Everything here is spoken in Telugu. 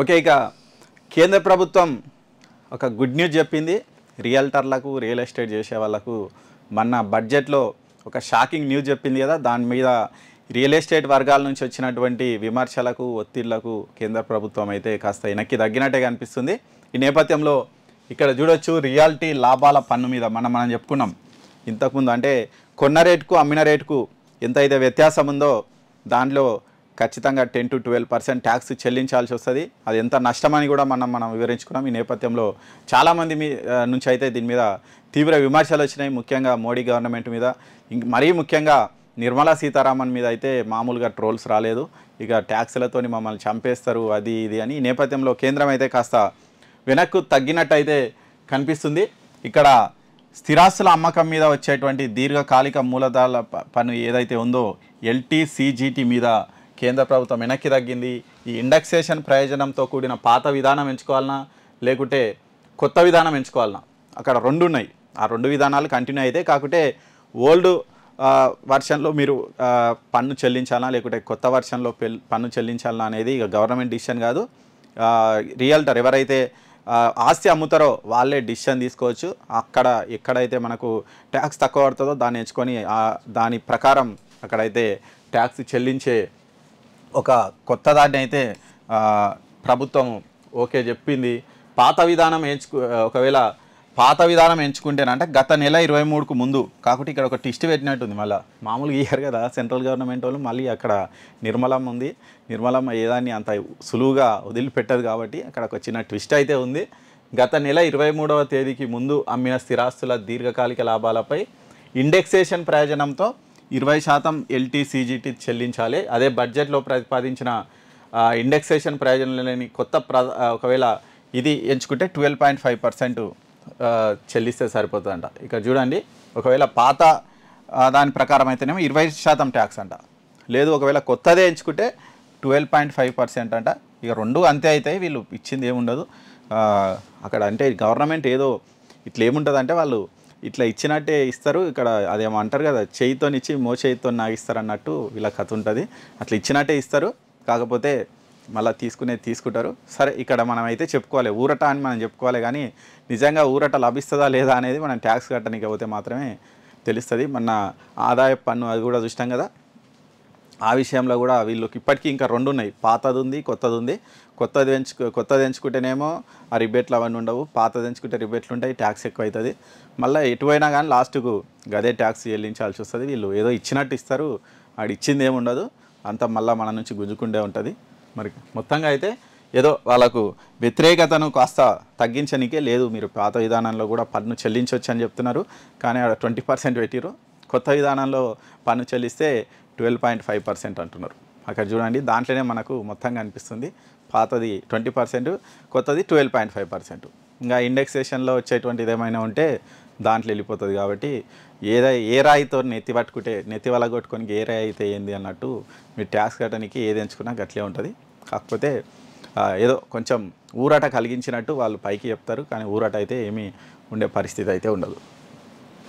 ఓకే ఇక కేంద్ర ప్రభుత్వం ఒక గుడ్ న్యూస్ చెప్పింది రియల్టర్లకు రియల్ ఎస్టేట్ చేసే వాళ్ళకు మన బడ్జెట్లో ఒక షాకింగ్ న్యూస్ చెప్పింది కదా దాని మీద రియల్ ఎస్టేట్ వర్గాల నుంచి వచ్చినటువంటి విమర్శలకు ఒత్తిళ్లకు కేంద్ర ప్రభుత్వం అయితే కాస్త వెనక్కి తగ్గినట్టే కనిపిస్తుంది ఈ నేపథ్యంలో ఇక్కడ చూడొచ్చు రియాలిటీ లాభాల పన్ను మీద మనం మనం చెప్పుకున్నాం ఇంతకుముందు అంటే కొన్న రేటుకు అమ్మిన రేటుకు ఎంత అయితే వ్యత్యాసం ఉందో దాంట్లో ఖచ్చితంగా ten to twelve percent tax చెల్లించాల్సి వస్తుంది అది ఎంత నష్టమని కూడా మనం మనం వివరించుకున్నాం ఈ నేపథ్యంలో చాలామంది మీ నుంచి అయితే దీని మీద తీవ్ర విమర్శలు వచ్చినాయి ముఖ్యంగా మోడీ గవర్నమెంట్ మీద ఇంక మరీ ముఖ్యంగా నిర్మలా సీతారామన్ మీద అయితే మామూలుగా ట్రోల్స్ రాలేదు ఇక ట్యాక్స్లతో మమ్మల్ని చంపేస్తారు అది ఇది అని ఈ నేపథ్యంలో కేంద్రం అయితే కాస్త వెనక్కు తగ్గినట్టయితే కనిపిస్తుంది ఇక్కడ స్థిరాస్తుల అమ్మకం మీద వచ్చేటువంటి దీర్ఘకాలిక మూలధాల పన్ను ఏదైతే ఉందో ఎల్టీసీజీటీ మీద కేంద్ర ప్రభుత్వం వెనక్కి తగ్గింది ఈ ఇండెక్సేషన్ ప్రయోజనంతో కూడిన పాత విధానం ఎంచుకోవాలన్నా లేకుంటే కొత్త విధానం ఎంచుకోవాలన్నా అక్కడ రెండు ఉన్నాయి ఆ రెండు విధానాలు కంటిన్యూ అయితే కాకుంటే ఓల్డ్ వర్షన్లో మీరు పన్ను చెల్లించాలా లేకుంటే కొత్త వర్షన్లో పన్ను చెల్లించాలా అనేది ఇక గవర్నమెంట్ డిసిషన్ కాదు రియల్టర్ ఎవరైతే ఆస్తి అమ్ముతారో వాళ్ళే డిసిషన్ తీసుకోవచ్చు అక్కడ ఎక్కడైతే మనకు ట్యాక్స్ తక్కువ పడుతుందో దాన్ని ఎంచుకొని దాని ప్రకారం అక్కడైతే ట్యాక్స్ చెల్లించే ఒక కొత్త దాన్ని అయితే ప్రభుత్వం ఓకే చెప్పింది పాత విధానం ఎంచుకు ఒకవేళ పాత విధానం ఎంచుకుంటేనంటే గత నెల ఇరవై మూడుకు ముందు కాకుండా ఇక్కడ ఒక టిస్ట్ పెట్టినట్టుంది మళ్ళీ మామూలుగా ఇయ్యారు కదా సెంట్రల్ గవర్నమెంట్ వాళ్ళు మళ్ళీ అక్కడ నిర్మలం ఉంది నిర్మలం ఏదాన్ని అంత సులువుగా వదిలిపెట్టదు కాబట్టి అక్కడ ఒక చిన్న ట్విస్ట్ అయితే ఉంది గత నెల ఇరవై మూడవ తేదీకి ముందు అమ్మిన స్థిరాస్తుల దీర్ఘకాలిక లాభాలపై ఇండెక్సేషన్ ప్రయోజనంతో ఇరవై శాతం ఎల్టీ సీజీటీ చెల్లించాలి అదే బడ్జెట్లో ప్రతిపాదించిన ఇండెక్సేషన్ ప్రయోజనం లేని కొత్త ప్ర ఒకవేళ ఇది ఎంచుకుంటే ట్వెల్వ్ పాయింట్ ఫైవ్ పర్సెంట్ చెల్లిస్తే సరిపోతుందంట ఇక్కడ చూడండి ఒకవేళ పాత దాని ప్రకారం అయితేనేమో ఇరవై శాతం ట్యాక్స్ అంట లేదు ఒకవేళ కొత్తదే ఎంచుకుంటే ట్వెల్వ్ పాయింట్ ఫైవ్ పర్సెంట్ అంట ఇక రెండు అంతే అవుతాయి వీళ్ళు ఇచ్చింది ఏముండదు అక్కడ అంటే గవర్నమెంట్ ఏదో ఇట్లా ఏముంటుందంటే వాళ్ళు ఇట్లా ఇచ్చినట్టే ఇస్తారు ఇక్కడ అదేమంటారు కదా చేయితోనిచ్చి మో చేయితో నాగిస్తారు అన్నట్టు ఇలా కథ ఉంటుంది అట్లా ఇచ్చినట్టే ఇస్తారు కాకపోతే మళ్ళీ తీసుకునే తీసుకుంటారు సరే ఇక్కడ మనం అయితే చెప్పుకోవాలి ఊరట అని మనం చెప్పుకోవాలి కానీ నిజంగా ఊరట లభిస్తుందా లేదా అనేది మనం ట్యాక్స్ కట్టడానికి పోతే మాత్రమే తెలుస్తుంది మన ఆదాయ పన్ను అది కూడా చూసినాం కదా ఆ విషయంలో కూడా వీళ్ళకి ఇప్పటికీ ఇంకా రెండు ఉన్నాయి పాతది ఉంది కొత్తది ఉంది కొత్తది ఎంచు కొత్తది ఎంచుకుంటేనేమో ఆ రిబేట్లు అవన్నీ ఉండవు పాతది ఎంచుకుంటే రిబేట్లు ఉంటాయి ట్యాక్స్ ఎక్కువ అవుతుంది మళ్ళీ ఎటువైనా కానీ లాస్ట్కు గదే ట్యాక్స్ చెల్లించాల్సి వస్తుంది వీళ్ళు ఏదో ఇచ్చినట్టు ఇస్తారు ఆడు ఇచ్చింది ఏమి ఉండదు అంతా మళ్ళీ మన నుంచి గుంజుకుండే ఉంటుంది మరి మొత్తంగా అయితే ఏదో వాళ్ళకు వ్యతిరేకతను కాస్త తగ్గించనికే లేదు మీరు పాత విధానంలో కూడా పన్ను చెల్లించవచ్చు అని చెప్తున్నారు కానీ ఆడ ట్వంటీ పర్సెంట్ పెట్టిరు కొత్త విధానంలో పన్ను చెల్లిస్తే ట్వెల్వ్ పాయింట్ ఫైవ్ పర్సెంట్ అంటున్నారు అక్కడ చూడండి దాంట్లోనే మనకు మొత్తంగా కనిపిస్తుంది పాతది ట్వంటీ పర్సెంట్ కొత్తది ట్వెల్వ్ పాయింట్ ఫైవ్ పర్సెంట్ ఇంకా ఇండెక్సేషన్లో వచ్చేటువంటిది ఏమైనా ఉంటే దాంట్లో వెళ్ళిపోతుంది కాబట్టి ఏదై ఏ రాయితో నెత్తి పట్టుకుంటే నెత్తి వల్ల కొట్టుకొని ఏ రాయి అయితే ఏంది అన్నట్టు మీరు ట్యాక్స్ కట్టడానికి ఏది ఎంచుకున్నా గట్లే ఉంటుంది కాకపోతే ఏదో కొంచెం ఊరట కలిగించినట్టు వాళ్ళు పైకి చెప్తారు కానీ ఊరట అయితే ఏమీ ఉండే పరిస్థితి అయితే ఉండదు